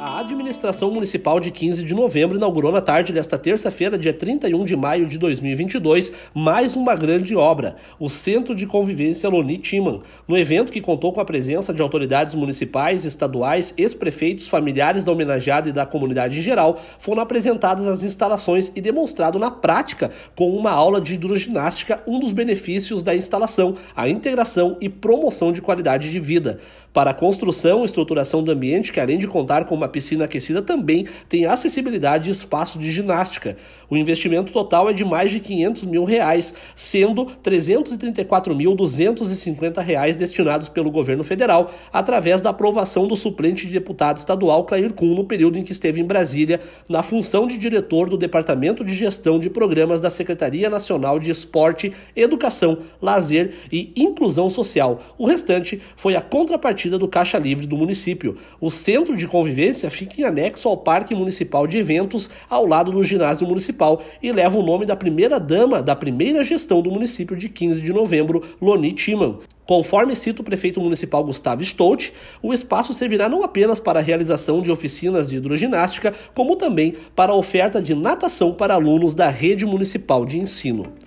A administração municipal de 15 de novembro inaugurou na tarde desta terça-feira, dia 31 de maio de 2022, mais uma grande obra, o Centro de Convivência Loni Timan. No evento que contou com a presença de autoridades municipais, estaduais, ex-prefeitos, familiares da homenageada e da comunidade em geral, foram apresentadas as instalações e demonstrado na prática, com uma aula de hidroginástica, um dos benefícios da instalação, a integração e promoção de qualidade de vida para a construção e estruturação do ambiente, que além de contar com uma piscina aquecida, também tem acessibilidade e espaço de ginástica. O investimento total é de mais de 500 mil reais, sendo 334.250 reais destinados pelo governo federal através da aprovação do suplente de deputado estadual Clair Kuhn no período em que esteve em Brasília na função de diretor do Departamento de Gestão de Programas da Secretaria Nacional de Esporte, Educação, Lazer e Inclusão Social. O restante foi a contrapartida partida do Caixa Livre do município. O centro de convivência fica em anexo ao Parque Municipal de Eventos, ao lado do ginásio municipal, e leva o nome da primeira dama da primeira gestão do município de 15 de novembro, Loni Timan. Conforme cita o prefeito municipal Gustavo Stout, o espaço servirá não apenas para a realização de oficinas de hidroginástica, como também para a oferta de natação para alunos da rede municipal de ensino.